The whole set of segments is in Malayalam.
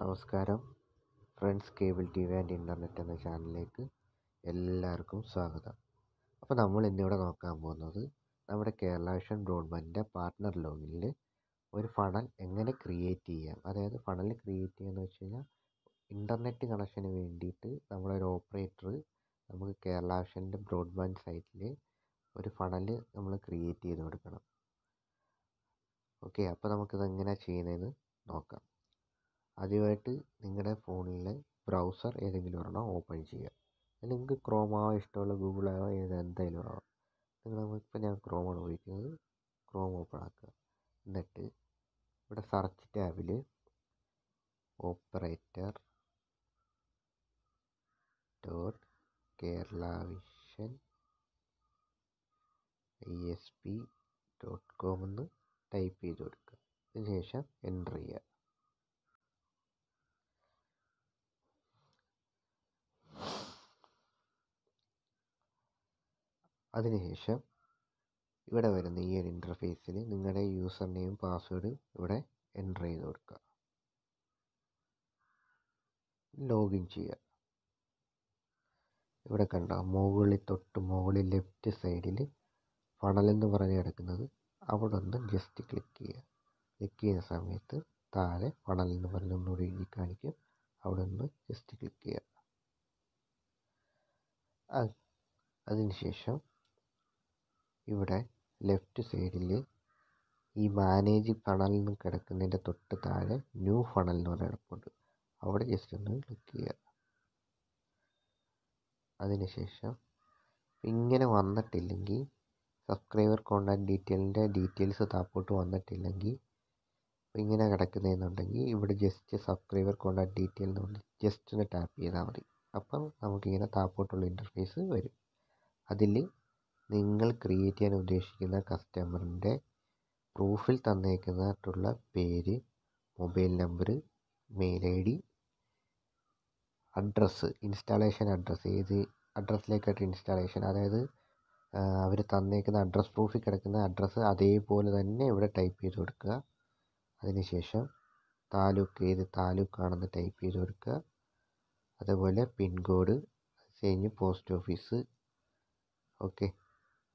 നമസ്കാരം friends cable T V and internet എന്ന ചാനലിലേക്ക് എല്ലാവർക്കും സ്വാഗതം അപ്പോൾ നമ്മൾ ഇന്നിവിടെ നോക്കാൻ പോകുന്നത് നമ്മുടെ കേരള വിഷൻ ബ്രോഡ്ബാൻഡിൻ്റെ പാർട്ട്ണർ ലോഗിനിൽ ഒരു ഫണൽ എങ്ങനെ ക്രിയേറ്റ് ചെയ്യാം അതായത് ഫണൽ ക്രിയേറ്റ് ചെയ്യാമെന്ന് വെച്ച് കഴിഞ്ഞാൽ ഇൻ്റർനെറ്റ് കണക്ഷന് വേണ്ടിയിട്ട് നമ്മളൊരു ഓപ്പറേറ്റർ നമുക്ക് കേരള വിഷൻ്റെ ബ്രോഡ്ബാൻഡ് സൈറ്റിൽ ഒരു ഫണൽ നമ്മൾ ക്രിയേറ്റ് ചെയ്ത് കൊടുക്കണം ഓക്കെ അപ്പോൾ നമുക്കിത് എങ്ങനെയാണ് ചെയ്യുന്നതെന്ന് നോക്കാം ആദ്യമായിട്ട് നിങ്ങളുടെ ഫോണിലെ ബ്രൗസർ ഏതെങ്കിലും ഒരെണ്ണം ഓപ്പൺ ചെയ്യുക നിങ്ങൾക്ക് ആവാം ഇഷ്ടമുള്ള ആവാം ഏത് എന്തായാലും ആവാം നിങ്ങൾ ഇപ്പം ഞാൻ ക്രോമാണ് ഉപയോഗിക്കുന്നത് ക്രോം ഓപ്പൺ ആക്കുക എന്നിട്ട് ഇവിടെ സെർച്ച് ടാബിൽ operator dot Kerala vision I S P dot com എന്ന് ടൈപ്പ് ചെയ്ത് കൊടുക്കുക അതിനുശേഷം എൻ്റർ ചെയ്യുക അതിനുശേഷം ഇവിടെ വരുന്ന ഈ ഒരു ഇൻ്റർഫേസിൽ നിങ്ങളുടെ യൂസർ നെയിം പാസ്വേഡ് ഇവിടെ എൻ്റർ ചെയ്ത് കൊടുക്കുക ലോഗിൻ ചെയ്യുക ഇവിടെ കണ്ട മുകളിൽ തൊട്ട് മുകളിൽ ലെഫ്റ്റ് സൈഡിൽ ഫണലെന്ന് പറഞ്ഞ് കിടക്കുന്നത് അവിടെ ഒന്ന് ജസ്റ്റ് ക്ലിക്ക് ചെയ്യുക ക്ലിക്ക് ചെയ്യുന്ന സമയത്ത് താഴെ ഫണലെന്ന് പറഞ്ഞ് ഒന്നുകൂടി എഴുതി കാണിക്കും അവിടെ ഒന്ന് ജസ്റ്റ് ക്ലിക്ക് ചെയ്യുക അതിനുശേഷം ഇവിടെ ലെഫ്റ്റ് സൈഡില് ഈ മാനേജ് ഫണൽ എന്ന് കിടക്കുന്നതിന്റെ തൊട്ട് താഴെ ന്യൂ ഫണൽ എന്ന് പറഞ്ഞ അവിടെ ജസ്റ്റ് ഒന്ന് ക്ലിക്ക് ചെയ്യുക അതിനുശേഷം ഇങ്ങനെ വന്നിട്ടില്ലെങ്കിൽ സബ്സ്ക്രൈബർ കോണ്ടാക്ട് ഡീറ്റെയിലിൻ്റെ ഡീറ്റെയിൽസ് താപ്പോട്ട് വന്നിട്ടില്ലെങ്കിൽ ഇങ്ങനെ കിടക്കുന്നതെന്നുണ്ടെങ്കിൽ ഇവിടെ ജസ്റ്റ് സബ്സ്ക്രൈബർ കോണ്ടാക്ട് ഡീറ്റെയിൽ എന്ന് പറഞ്ഞ് ജസ്റ്റ് ഒന്ന് ടാപ്പ് ചെയ്താൽ മതി അപ്പം നമുക്കിങ്ങനെ താപ്പോട്ടുള്ള ഇൻ്റർഫേസ് വരും അതിൽ നിങ്ങൾ ക്രിയേറ്റ് ചെയ്യാൻ ഉദ്ദേശിക്കുന്ന കസ്റ്റമറിൻ്റെ പ്രൂഫിൽ തന്നേക്കുന്നതായിട്ടുള്ള പേര് mobile number mail I D address installation address ഏത് അഡ്രസ്സിലേക്കായിട്ട് ഇൻസ്റ്റാളേഷൻ അതായത് അവർ തന്നേക്കുന്ന അഡ്രസ്സ് പ്രൂഫിൽ കിടക്കുന്ന അഡ്രസ്സ് അതേപോലെ തന്നെ ഇവിടെ ടൈപ്പ് ചെയ്ത് കൊടുക്കുക അതിനുശേഷം താലൂക്ക് ഏത് താലൂക്കാണെന്ന് ടൈപ്പ് ചെയ്ത് കൊടുക്കുക അതുപോലെ പിൻകോഡ് കഴിഞ്ഞ് പോസ്റ്റ് ഓഫീസ് ഓക്കെ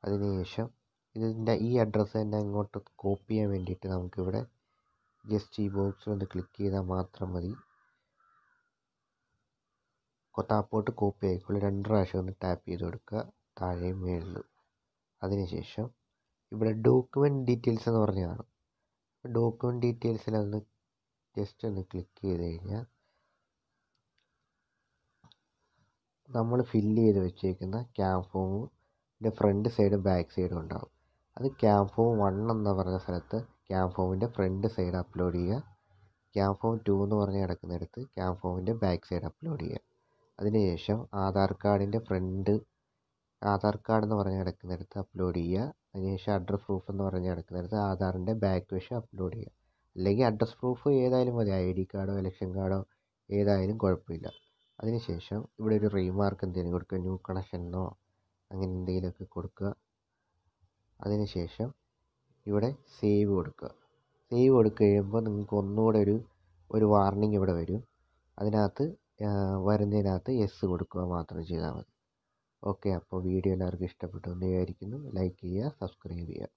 അതിന് ശേഷം ഇതിൻ്റെ ഈ അഡ്രസ്സ് തന്നെ ഇങ്ങോട്ട് കോപ്പി ചെയ്യാൻ വേണ്ടിയിട്ട് നമുക്കിവിടെ ജസ്റ്റ് ഈ ബോക്സിൽ ഒന്ന് ക്ലിക്ക് ചെയ്താൽ മാത്രം മതി താപ്പോട്ട് കോപ്പി ആയിക്കോളും രണ്ട് പ്രാവശ്യം ഒന്ന് ടാപ്പ് ചെയ്ത് കൊടുക്കുക താഴെയും മേളിലും അതിനുശേഷം ഇവിടെ ഡോക്യുമെൻറ്റ് ഡീറ്റെയിൽസ് എന്ന് പറഞ്ഞതാണ് കാണും ഡോക്യുമെൻറ്റ് ഡീറ്റെയിൽസിലൊന്ന് ജസ്റ്റ് ഒന്ന് ക്ലിക്ക് ചെയ്ത് കഴിഞ്ഞാൽ നമ്മൾ ഫില്ല് ചെയ്ത് വെച്ചേക്കുന്ന ക്യാം ഫോമും ഇതിൻ്റെ ഫ്രണ്ട് സൈഡും ബാക്ക് സൈഡും ഉണ്ടാവും അത് ഫോം വൺ എന്ന് പറഞ്ഞ സ്ഥലത്ത് ഫോമിൻ്റെ ഫ്രണ്ട് സൈഡ് അപ്ലോഡ് ചെയ്യുക ഫോം ടു എന്ന് പറഞ്ഞ് കിടക്കുന്നിടത്ത് ഫോമിൻ്റെ ബാക്ക് സൈഡ് അപ്ലോഡ് ചെയ്യുക അതിനുശേഷം ആധാർ കാർഡിൻ്റെ ഫ്രണ്ട് ആധാർ കാർഡ് എന്ന് പറഞ്ഞ് കിടക്കുന്നിടത്ത് അപ്ലോഡ് ചെയ്യുക അതിനുശേഷം അഡ്രസ് പ്രൂഫ് എന്ന് പറഞ്ഞ് കിടക്കുന്നിടത്ത് ആധാറിൻ്റെ ബാക്ക് വശം അപ്ലോഡ് ചെയ്യുക അല്ലെങ്കിൽ അഡ്രസ് പ്രൂഫ് ഏതായാലും മതി ഐ ഡി കാർഡോ ഇലക്ഷൻ കാർഡോ ഏതായാലും കുഴപ്പമില്ല അതിനുശേഷം ഇവിടെ ഒരു റീമാർക്ക് എന്തെങ്കിലും കൊടുക്കുക ന്യൂ കണക്ഷൻ എന്നോ അങ്ങനെ എന്തെങ്കിലുമൊക്കെ കൊടുക്കുക അതിന് ശേഷം ഇവിടെ സേവ് കൊടുക്കുക സേവ് കൊടുത്തു കഴിയുമ്പോൾ നിങ്ങൾക്ക് ഒന്നുകൂടെ ഒരു ഒരു വാർണിംഗ് ഇവിടെ വരും അതിനകത്ത് വരുന്നതിനകത്ത് യെസ് കൊടുക്കുക മാത്രം ചെയ്താൽ മതി ഓക്കെ അപ്പോൾ വീഡിയോ എല്ലാവർക്കും ഇഷ്ടപ്പെട്ടു എന്ന് വിചാരിക്കുന്നു ലൈക്ക് ചെയ്യുക സബ്സ്ക്രൈബ് ചെയ്യുക